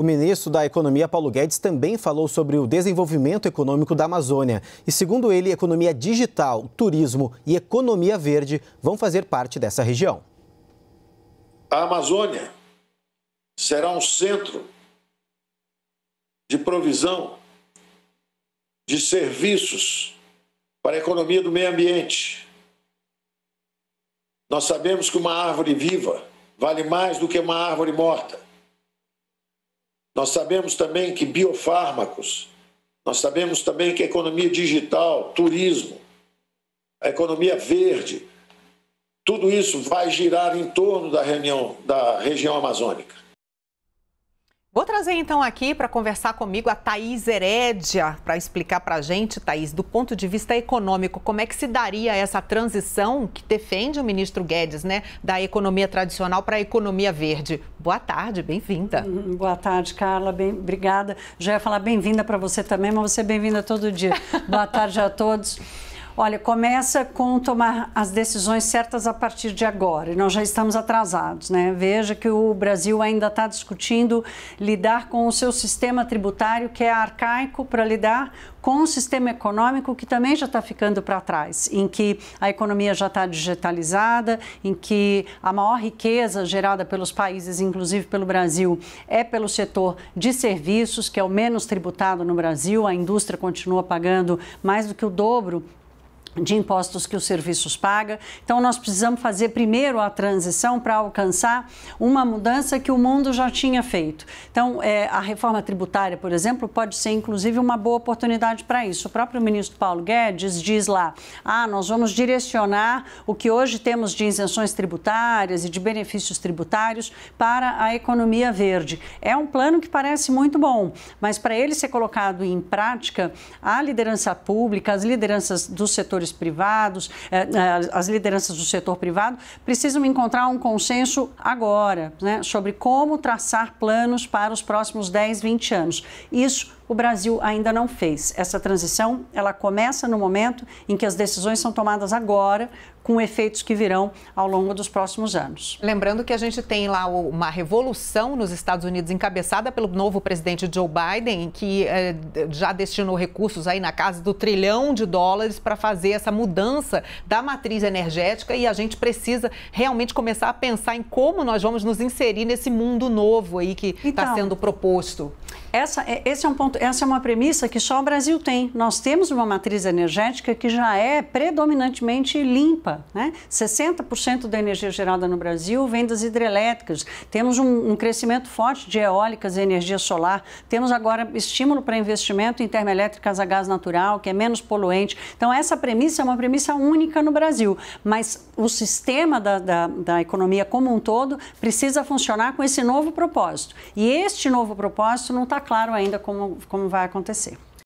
O ministro da Economia, Paulo Guedes, também falou sobre o desenvolvimento econômico da Amazônia. E, segundo ele, economia digital, turismo e economia verde vão fazer parte dessa região. A Amazônia será um centro de provisão de serviços para a economia do meio ambiente. Nós sabemos que uma árvore viva vale mais do que uma árvore morta. Nós sabemos também que biofármacos, nós sabemos também que economia digital, turismo, a economia verde, tudo isso vai girar em torno da região, da região amazônica. Vou trazer então aqui para conversar comigo a Thaís Herédia, para explicar para a gente, Thaís, do ponto de vista econômico, como é que se daria essa transição que defende o ministro Guedes, né, da economia tradicional para a economia verde. Boa tarde, bem-vinda. Hum, boa tarde, Carla, bem, obrigada. Já ia falar bem-vinda para você também, mas você é bem-vinda todo dia. Boa tarde a todos. Olha, começa com tomar as decisões certas a partir de agora. E nós já estamos atrasados, né? Veja que o Brasil ainda está discutindo lidar com o seu sistema tributário que é arcaico para lidar com o sistema econômico que também já está ficando para trás, em que a economia já está digitalizada, em que a maior riqueza gerada pelos países, inclusive pelo Brasil, é pelo setor de serviços, que é o menos tributado no Brasil. A indústria continua pagando mais do que o dobro de impostos que os serviços pagam. Então, nós precisamos fazer primeiro a transição para alcançar uma mudança que o mundo já tinha feito. Então, é, a reforma tributária, por exemplo, pode ser inclusive uma boa oportunidade para isso. O próprio ministro Paulo Guedes diz lá: ah, nós vamos direcionar o que hoje temos de isenções tributárias e de benefícios tributários para a economia verde. É um plano que parece muito bom, mas para ele ser colocado em prática, a liderança pública, as lideranças do setor setores privados, eh, eh, as lideranças do setor privado, precisam encontrar um consenso agora né, sobre como traçar planos para os próximos 10, 20 anos. Isso o Brasil ainda não fez. Essa transição, ela começa no momento em que as decisões são tomadas agora, com efeitos que virão ao longo dos próximos anos. Lembrando que a gente tem lá uma revolução nos Estados Unidos encabeçada pelo novo presidente Joe Biden, que eh, já destinou recursos aí na casa do trilhão de dólares para fazer essa mudança da matriz energética e a gente precisa realmente começar a pensar em como nós vamos nos inserir nesse mundo novo aí que está então, sendo proposto. Essa, é, esse é um ponto, essa é uma premissa que só o Brasil tem. Nós temos uma matriz energética que já é predominantemente limpa. Né? 60% da energia gerada no Brasil vem das hidrelétricas. Temos um, um crescimento forte de eólicas e energia solar. Temos agora estímulo para investimento em termoelétricas a gás natural, que é menos poluente. Então, essa premissa é uma premissa única no Brasil. Mas o sistema da, da, da economia como um todo precisa funcionar com esse novo propósito. E este novo propósito não está claro ainda como, como vai acontecer.